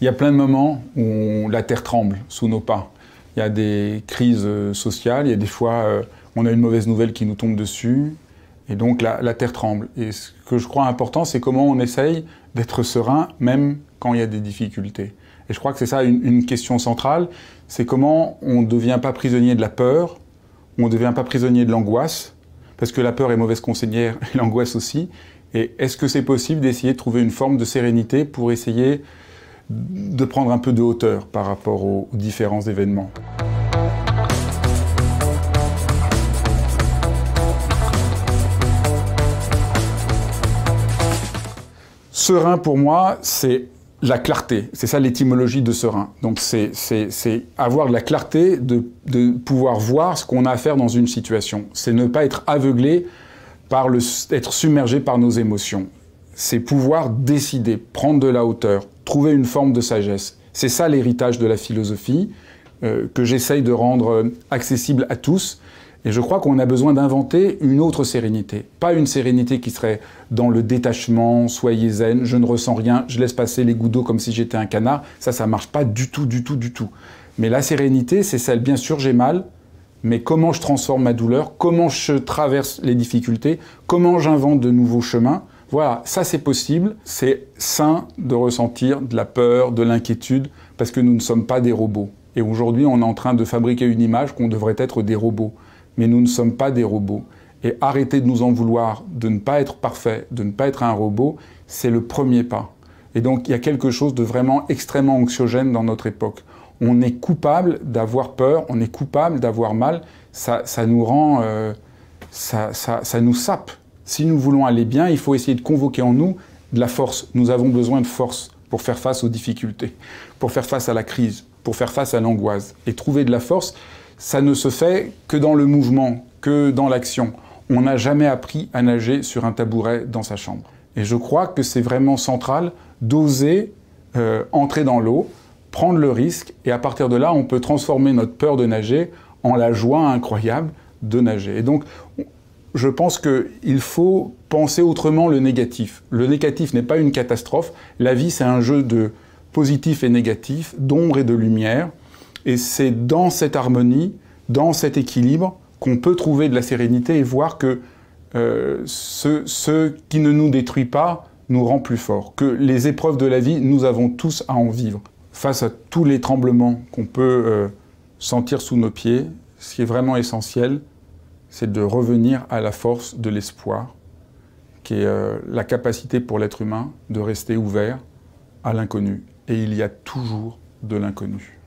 Il y a plein de moments où la terre tremble sous nos pas. Il y a des crises euh, sociales, il y a des fois euh, on a une mauvaise nouvelle qui nous tombe dessus, et donc la, terre tremble. Et ce que je crois important, c'est comment on essaye d'être serein, même quand il y a des difficultés. Et je crois que c'est ça une, une, question centrale, c'est comment on ne devient pas prisonnier de la peur, on ne devient pas prisonnier de l'angoisse, parce que la peur est mauvaise conseillère, et l'angoisse aussi. Et est-ce que c'est possible d'essayer de trouver une forme de sérénité pour essayer de prendre un peu de hauteur par rapport aux, différents événements. Serein pour moi, c'est la clarté. C'est ça l'étymologie de serein. Donc c'est avoir de la clarté, de, pouvoir voir ce qu'on a à faire dans une situation. C'est ne pas être aveuglé par le, être submergé par nos émotions. C'est pouvoir décider, prendre de la hauteur, trouver une forme de sagesse. C'est ça l'héritage de la philosophie euh, que j'essaye de rendre accessible à tous. Et je crois qu'on a besoin d'inventer une autre sérénité. Pas une sérénité qui serait dans le détachement, soyez zen, je ne ressens rien, je laisse passer les gouttes d'eau comme si j'étais un canard. Ça, ça marche pas du tout, du tout, du tout. Mais la sérénité, c'est celle, bien sûr, j'ai mal, mais comment je transforme ma douleur, comment je traverse les difficultés, comment j'invente de nouveaux chemins. Voilà, ça c'est possible, c'est sain de ressentir de la peur, de l'inquiétude, parce que nous ne sommes pas des robots. Et aujourd'hui, on est en train de fabriquer une image qu'on devrait être des robots. Mais nous ne sommes pas des robots. Et arrêter de nous en vouloir, de ne pas être parfait, de ne pas être un robot, c'est le premier pas. Et donc, il y a quelque chose de vraiment extrêmement anxiogène dans notre époque. On est coupable d'avoir peur, on est coupable d'avoir mal. Ça, nous rend... Euh, ça, ça nous sape si nous voulons aller bien, il faut essayer de convoquer en nous de la force. Nous avons besoin de force pour faire face aux difficultés, pour faire face à la crise, pour faire face à l'angoisse. Et trouver de la force, ça ne se fait que dans le mouvement, que dans l'action. On n'a jamais appris à nager sur un tabouret dans sa chambre. Et je crois que c'est vraiment central d'oser euh, entrer dans l'eau, prendre le risque, et à partir de là, on peut transformer notre peur de nager en la joie incroyable de nager. Et donc, je pense qu'il faut penser autrement le négatif. Le négatif n'est pas une catastrophe. La vie, c'est un jeu de positif et négatif, d'ombre et de lumière. Et c'est dans cette harmonie, dans cet équilibre, qu'on peut trouver de la sérénité et voir que euh, ce, qui ne nous détruit pas nous rend plus forts, que les épreuves de la vie, nous avons tous à en vivre. Face à tous les tremblements qu'on peut euh, sentir sous nos pieds, ce qui est vraiment essentiel, c'est de revenir à la force de l'espoir, qui est euh, la capacité pour l'être humain de rester ouvert à l'inconnu. Et il y a toujours de l'inconnu.